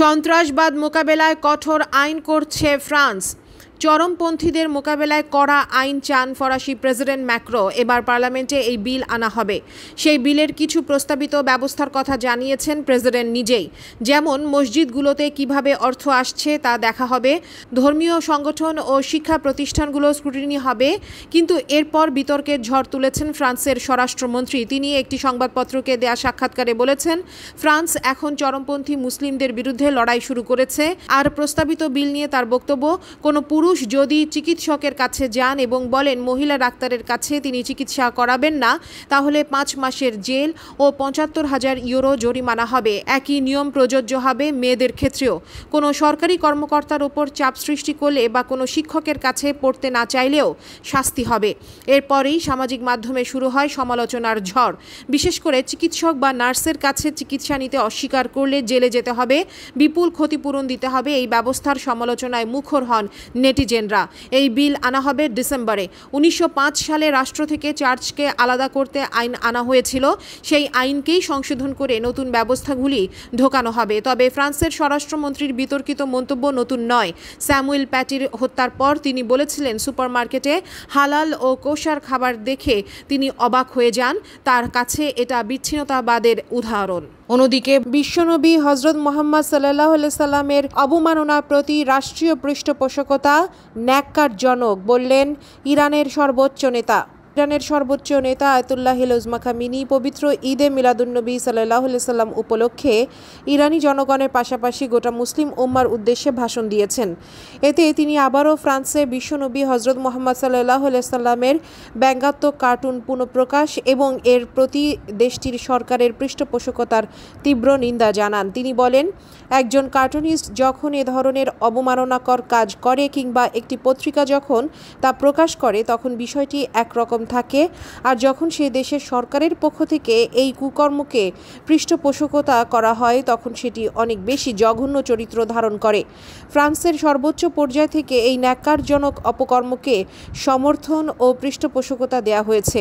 সন্ত্রাসবাদ মোকাবেলায় কঠোর আইন করছে ফ্রান্স চরমপন্থীদের মোকাবেলায় করা আইন চান ফরাসি প্রেসিডেন্ট ম্যাক্রো এবার পার্লামেন্টে এই বিল আনা হবে সেই বিলের কিছু প্রস্তাবিত ব্যবস্থার কথা জানিয়েছেন প্রেসিডেন্ট নিজেই যেমন মসজিদগুলোতে কিভাবে অর্থ আসছে তা দেখা হবে ধর্মীয় সংগঠন ও শিক্ষা প্রতিষ্ঠানগুলো স্ক্রুটিনি হবে কিন্তু এরপর বিতর্কের ঝড় তুলেছেন ফ্রান্সের স্বরাষ্ট্রমন্ত্রী তিনি একটি সংবাদপত্রকে দেয়া সাক্ষাৎকারে বলেছেন ফ্রান্স এখন চরমপন্থী মুসলিমদের বিরুদ্ধে লড়াই শুরু করেছে আর প্রস্তাবিত বিল নিয়ে তার বক্তব্য কোনো পুরো পুরুষ যদি চিকিৎসকের কাছে যান এবং বলেন মহিলা ডাক্তারের কাছে তিনি চিকিৎসা করাবেন না তাহলে পাঁচ মাসের জেল ও পঁচাত্তর হাজার ইউরো জরিমানা হবে একই নিয়ম প্রযোজ্য হবে মেয়েদের ক্ষেত্রেও কোনো সরকারি কর্মকর্তার ওপর চাপ সৃষ্টি করলে বা কোনো শিক্ষকের কাছে পড়তে না চাইলেও শাস্তি হবে এরপরেই সামাজিক মাধ্যমে শুরু হয় সমালোচনার ঝড় বিশেষ করে চিকিৎসক বা নার্সের কাছে চিকিৎসা নিতে অস্বীকার করলে জেলে যেতে হবে বিপুল ক্ষতিপূরণ দিতে হবে এই ব্যবস্থার সমালোচনায় মুখর হন নেট সিটিজেনরা এই বিল আনা হবে ডিসেম্বরে উনিশশো সালে রাষ্ট্র থেকে চার্চকে আলাদা করতে আইন আনা হয়েছিল সেই আইনকেই সংশোধন করে নতুন ব্যবস্থাগুলি ঢোকানো হবে তবে ফ্রান্সের স্বরাষ্ট্রমন্ত্রীর বিতর্কিত মন্তব্য নতুন নয় স্যামুয়েল প্যাটির হত্যার পর তিনি বলেছিলেন সুপারমার্কেটে হালাল ও কোষার খাবার দেখে তিনি অবাক হয়ে যান তার কাছে এটা বিচ্ছিন্নতাবাদের উদাহরণ অন্যদিকে বিশ্বনবী হজরত মোহাম্মদ সাল্লাহ সাল্লামের অবমাননার প্রতি রাষ্ট্রীয় পৃষ্ঠপোষকতা ন্যাক্কারজনক বললেন ইরানের সর্বোচ্চ নেতা ইরানের সর্বোচ্চ নেতা আয়তুল্লাহ হিলুজমা খামিনি পবিত্র ঈদে মিলাদুন্নবী সাল্লাহ সাল্লাম উপলক্ষে ইরানি জনগণের পাশাপাশি গোটা মুসলিম উম্মার উদ্দেশ্যে ভাষণ দিয়েছেন এতে তিনি আবারও ফ্রান্সে বিশ্বনবী হজরত মোহাম্মদ সাল্লাহ সাল্লামের ব্যঙ্গাত্মক কার্টুন পুনঃপ্রকাশ এবং এর প্রতি দেশটির সরকারের পৃষ্ঠপোষকতার তীব্র নিন্দা জানান তিনি বলেন একজন কার্টুনিস্ট যখন এ ধরনের অবমাননাকর কাজ করে কিংবা একটি পত্রিকা যখন তা প্রকাশ করে তখন বিষয়টি একরকম থাকে আর যখন সে দেশের সরকারের পক্ষ থেকে এই কুকর্মকে পৃষ্ঠপোষকতা করা হয় তখন সেটি অনেক বেশি জঘন্য চরিত্র ধারণ করে ফ্রান্সের সর্বোচ্চ পর্যায় থেকে এই ন্যাকারজনক অপকর্মকে সমর্থন ও পৃষ্ঠপোষকতা দেয়া হয়েছে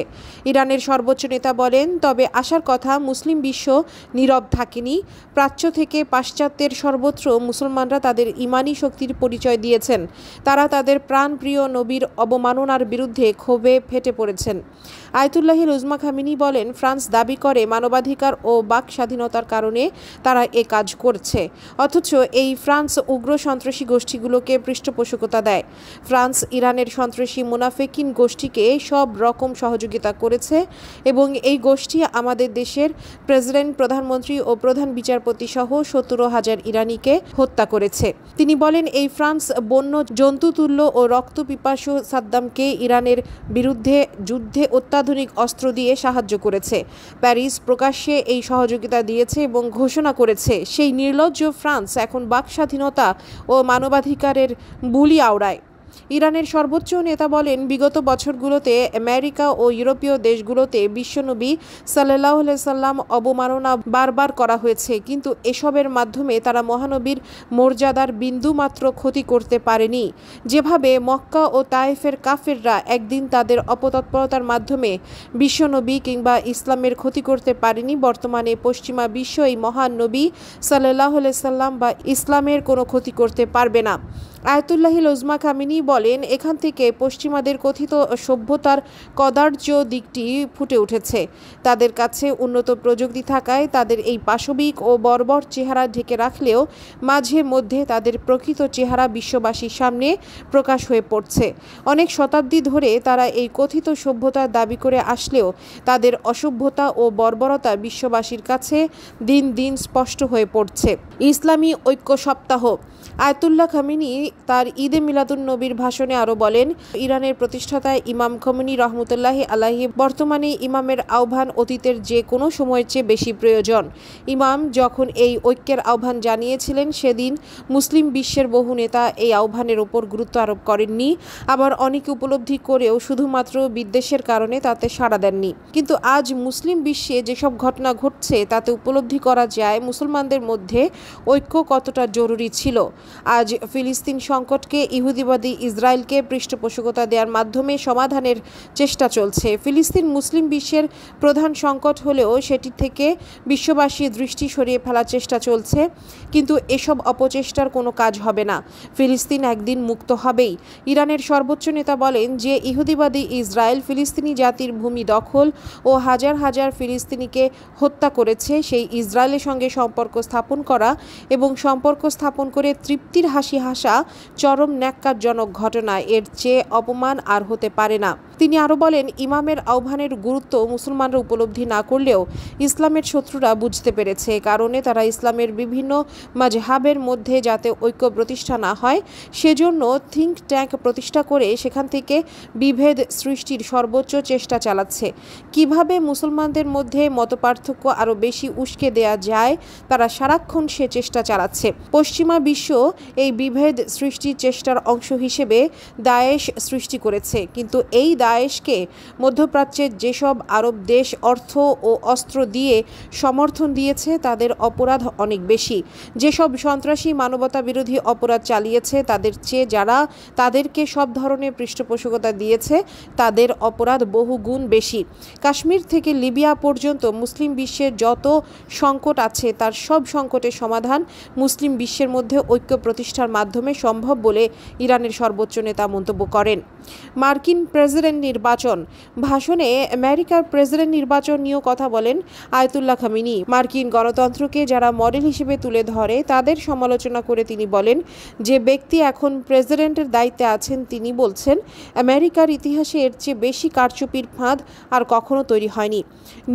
ইরানের সর্বোচ্চ নেতা বলেন তবে আসার কথা মুসলিম বিশ্ব নীরব থাকেনি প্রাচ্য থেকে পাশ্চাত্যের সর্বত্র মুসলমানরা তাদের ইমানি শক্তির পরিচয় দিয়েছেন তারা তাদের প্রাণপ্রিয় নবীর অবমাননার বিরুদ্ধে ক্ষোভে ফেটে পড়ে করেছেন আয়তুল্লাহ রুজমা খামিনি বলেন ফ্রান্স দাবি করে মানবাধিকার ও বাক স্বাধীনতার কারণে তারা এ কাজ করছে অথচ এই ফ্রান্স উগ্র সন্ত্রাসী গোষ্ঠীগুলোকে পৃষ্ঠপোষকতা দেয় ফ্রান্স ইরানের সন্ত্রাসী মুনাফেকিন গোষ্ঠীকে সব রকম সহযোগিতা করেছে এবং এই গোষ্ঠী আমাদের দেশের প্রেসিডেন্ট প্রধানমন্ত্রী ও প্রধান বিচারপতি সহ সতেরো হাজার ইরানিকে হত্যা করেছে তিনি বলেন এই ফ্রান্স বন্য জন্তুতুল্য ও রক্তপিপাসু সাদ্দামকে ইরানের বিরুদ্ধে যুদ্ধে অত্যাধুনিক অস্ত্র দিয়ে সাহায্য করেছে প্যারিস প্রকাশ্যে এই সহযোগিতা দিয়েছে এবং ঘোষণা করেছে সেই নির্লজ্জ ফ্রান্স এখন বাক স্বাধীনতা ও মানবাধিকারের বুলি আওড়ায় ইরানের সর্বোচ্চ নেতা বলেন বিগত বছরগুলোতে আমেরিকা ও ইউরোপীয় দেশগুলোতে বিশ্বনবী সাল্লাহ সাল্লাম অবমাননা বারবার করা হয়েছে কিন্তু এসবের মাধ্যমে তারা মহানবীর মর্যাদার বিন্দুমাত্র ক্ষতি করতে পারেনি যেভাবে মক্কা ও তায়েফের কাফেররা একদিন তাদের অপতৎপরতার মাধ্যমে বিশ্বনবী কিংবা ইসলামের ক্ষতি করতে পারেনি বর্তমানে পশ্চিমা বিশ্ব এই মহানবী সাল্লাহ সাল্লাম বা ইসলামের কোনো ক্ষতি করতে পারবে না আয়তুল্লাহি লজমা খামিনি বলেন এখান থেকে পশ্চিমাদের কথিত সভ্যতার কদার্য দিকটি ফুটে উঠেছে তাদের কাছে উন্নত প্রযুক্তি থাকায় তাদের এই পাশবিক ও বর্বর চেহারা ঢেকে রাখলেও মাঝে মধ্যে তাদের প্রকৃত চেহারা বিশ্ববাসীর সামনে প্রকাশ হয়ে পড়ছে অনেক শতাব্দী ধরে তারা এই কথিত সভ্যতা দাবি করে আসলেও তাদের অসভ্যতা ও বর্বরতা বিশ্ববাসীর কাছে দিন দিন স্পষ্ট হয়ে পড়ছে ইসলামী ঐক্য সপ্তাহ আয়তুল্লাহ খামিনি তার ঈদে মিলাদুন নবীর ভাষণে আরো বলেন ইরানের প্রতিষ্ঠাতা ইমাম খমনি রহমতুল্লাহ আলাহি বর্তমানে ইমামের আহ্বান অতীতের যে কোনো সময়ের চেয়ে বেশি প্রয়োজন ইমাম যখন এই ঐক্যের আহ্বান জানিয়েছিলেন সেদিন মুসলিম বিশ্বের বহু নেতা এই আহ্বানের ওপর গুরুত্ব আরোপ করেননি আবার অনেকে উপলব্ধি করেও শুধুমাত্র বিদ্বেষের কারণে তাতে সাড়া দেননি কিন্তু আজ মুসলিম বিশ্বে যেসব ঘটনা ঘটছে তাতে উপলব্ধি করা যায় মুসলমানদের মধ্যে ঐক্য কতটা জরুরি ছিল আজ ফিলিস্তিন প্যালেস্টাইন সংকটকে ইহুদিবাদী ইসরায়েলকে পৃষ্ঠপোষকতা দেওয়ার মাধ্যমে সমাধানের চেষ্টা চলছে ফিলিস্তিন মুসলিম বিশ্বের প্রধান সংকট হলেও সেটি থেকে বিশ্ববাসী দৃষ্টি সরিয়ে ফেলার চেষ্টা চলছে কিন্তু এসব অপচেষ্টার কোনো কাজ হবে না ফিলিস্তিন একদিন মুক্ত হবেই ইরানের সর্বোচ্চ নেতা বলেন যে ইহুদিবাদী ইসরায়েল ফিলিস্তিনি জাতির ভূমি দখল ও হাজার হাজার ফিলিস্তিনিকে হত্যা করেছে সেই ইসরায়েলের সঙ্গে সম্পর্ক স্থাপন করা এবং সম্পর্ক স্থাপন করে তৃপ্তির হাসি হাসা চরম ন্যাক্কারজনক ঘটনা এর চেয়ে অপমান আর হতে পারে না তিনি আরও বলেন ইমামের আহ্বানের গুরুত্ব মুসলমানরা উপলব্ধি না করলেও ইসলামের শত্রুরা বুঝতে পেরেছে কারণে তারা ইসলামের বিভিন্ন মাঝহাবের মধ্যে যাতে ঐক্য প্রতিষ্ঠা না হয় সেজন্য থিঙ্ক ট্যাঙ্ক প্রতিষ্ঠা করে সেখান থেকে বিভেদ সৃষ্টির সর্বোচ্চ চেষ্টা চালাচ্ছে কিভাবে মুসলমানদের মধ্যে মতপার্থক্য আরও বেশি উস্কে দেয়া যায় তারা সারাক্ষণ সে চেষ্টা চালাচ্ছে পশ্চিমা বিশ্ব এই বিভেদ সৃষ্টির চেষ্টার অংশ হিসেবে দায়েশ সৃষ্টি করেছে কিন্তু এই দায়েশকে মধ্যপ্রাচ্যের যেসব আরব দেশ অর্থ ও অস্ত্র দিয়ে সমর্থন দিয়েছে তাদের অপরাধ অনেক বেশি যেসব সন্ত্রাসী মানবতা বিরোধী অপরাধ চালিয়েছে তাদের চেয়ে যারা তাদেরকে সব ধরনের পৃষ্ঠপোষকতা দিয়েছে তাদের অপরাধ বহু গুণ বেশি কাশ্মীর থেকে লিবিয়া পর্যন্ত মুসলিম বিশ্বের যত সংকট আছে তার সব সংকটের সমাধান মুসলিম বিশ্বের মধ্যে ঐক্য প্রতিষ্ঠার মাধ্যমে সম্ভব বলে ইরানের সর্বোচ্চ নেতা মন্তব্য করেন মার্কিন প্রেসিডেন্ট প্রেসিডেন্ট নির্বাচন ভাষণে আমেরিকার প্রেসিডেন্ট নির্বাচন নিয়েও কথা বলেন আয়তুল্লাহ খামিনি মার্কিন গণতন্ত্রকে যারা মডেল হিসেবে তুলে ধরে তাদের সমালোচনা করে তিনি বলেন যে ব্যক্তি এখন প্রেসিডেন্টের দায়িত্বে আছেন তিনি বলছেন আমেরিকার ইতিহাসে এর চেয়ে বেশি কারচুপির ফাঁদ আর কখনো তৈরি হয়নি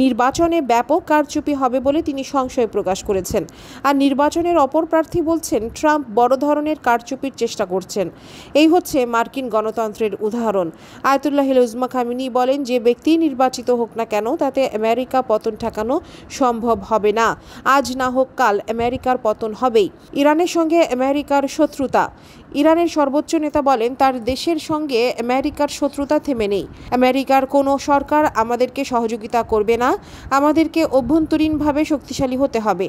নির্বাচনে ব্যাপক কারচুপি হবে বলে তিনি সংশয় প্রকাশ করেছেন আর নির্বাচনের অপর প্রার্থী বলছেন ট্রাম্প বড় ধরনের কারচুপির চেষ্টা করছেন এই হচ্ছে মার্কিন গণতন্ত্রের উদাহরণ আয়তুল্লাহ উজমা খামিনি বলেন যে ব্যক্তি নির্বাচিত হোক না কেন তাতে আমেরিকা পতন ঠেকানো সম্ভব হবে না আজ না হোক কাল আমেরিকার পতন হবেই ইরানের সঙ্গে আমেরিকার শত্রুতা ইরানের সর্বোচ্চ নেতা বলেন তার দেশের সঙ্গে আমেরিকার শত্রুতা থেমে নেই আমেরিকার কোনো সরকার আমাদেরকে সহযোগিতা করবে না আমাদেরকে অভ্যন্তরীণভাবে শক্তিশালী হতে হবে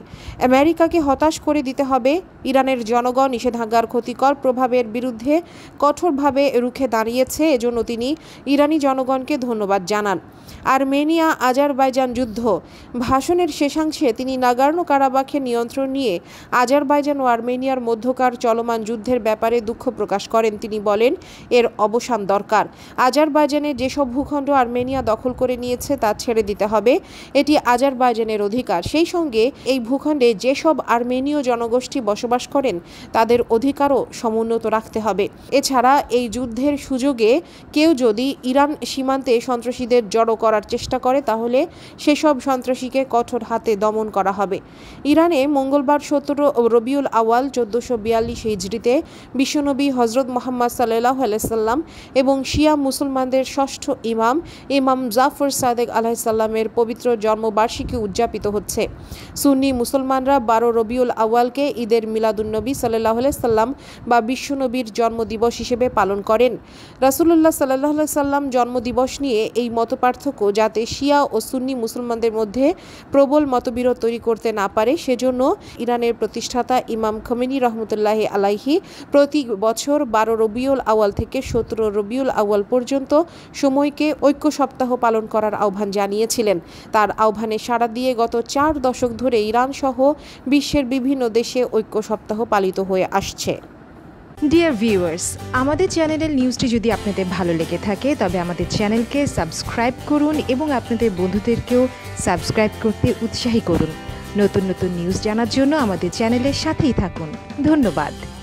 আমেরিকাকে হতাশ করে দিতে হবে ইরানের জনগণ নিষেধাজ্ঞার ক্ষতিকর প্রভাবের বিরুদ্ধে কঠোরভাবে রুখে দাঁড়িয়েছে এজন্য তিনি ইরানি জনগণকে ধন্যবাদ জানান আর্মেনিয়া আজারবাইজান যুদ্ধ ভাষণের শেষাংশে তিনি নাগার্ন কারাবাখের নিয়ন্ত্রণ নিয়ে আজারবাইজান ও আর্মেনিয়ার মধ্যকার চলমান যুদ্ধের ব্যাপারে ব্যাপারে দুঃখ প্রকাশ করেন তিনি বলেন এর অবসান দরকার আজারবাইজানে যেসব ভূখণ্ড আর্মেনিয়া দখল করে নিয়েছে তা ছেড়ে দিতে হবে এটি আজারবাইজানের অধিকার সেই সঙ্গে এই ভূখণ্ডে যেসব আর্মেনীয় জনগোষ্ঠী বসবাস করেন তাদের অধিকারও সমুন্নত রাখতে হবে এছাড়া এই যুদ্ধের সুযোগে কেউ যদি ইরান সীমান্তে সন্ত্রাসীদের জড়ো করার চেষ্টা করে তাহলে সেসব সন্ত্রাসীকে কঠোর হাতে দমন করা হবে ইরানে মঙ্গলবার সতেরো রবিউল আওয়াল চোদ্দশো বিয়াল্লিশ হিজড়িতে বিশ্বনবী হজরত মোহাম্মদ সাল্লাহ আলাইসাল্লাম এবং শিয়া মুসলমানদের ষষ্ঠ ইমাম ইমাম জাফর সাদেক আলাহিসাল্লামের পবিত্র জন্মবার্ষিকী উদযাপিত হচ্ছে সুন্নি মুসলমানরা বারো রবিউল আওয়ালকে ঈদের মিলাদুন্নবী সাল্লাহ সাল্লাম বা বিশ্বনবীর জন্মদিবস হিসেবে পালন করেন রাসুল্লাহ সাল্লাহ সাল্লাম জন্মদিবস নিয়ে এই মতপার্থক্য যাতে শিয়া ও সুন্নি মুসলমানদের মধ্যে প্রবল মতবিরোধ তৈরি করতে না পারে সেজন্য ইরানের প্রতিষ্ঠাতা ইমাম খমিনী রহমতুল্লাহ আলাইহি প্রতি বছর বারো রবিউল আওয়াল থেকে সতেরো রবিউল আওয়াল পর্যন্ত সময়কে ঐক্য সপ্তাহ পালন করার আহ্বান জানিয়েছিলেন তার আহ্বানে সাড়া দিয়ে গত চার দশক ধরে ইরান সহ বিশ্বের বিভিন্ন দেশে ঐক্য সপ্তাহ পালিত হয়ে আসছে ডিয়ার ভিউয়ার্স আমাদের চ্যানেলের নিউজটি যদি আপনাদের ভালো লেগে থাকে তবে আমাদের চ্যানেলকে সাবস্ক্রাইব করুন এবং আপনাদের বন্ধুদেরকেও সাবস্ক্রাইব করতে উৎসাহী করুন নতুন নতুন নিউজ জানার জন্য আমাদের চ্যানেলের সাথেই থাকুন ধন্যবাদ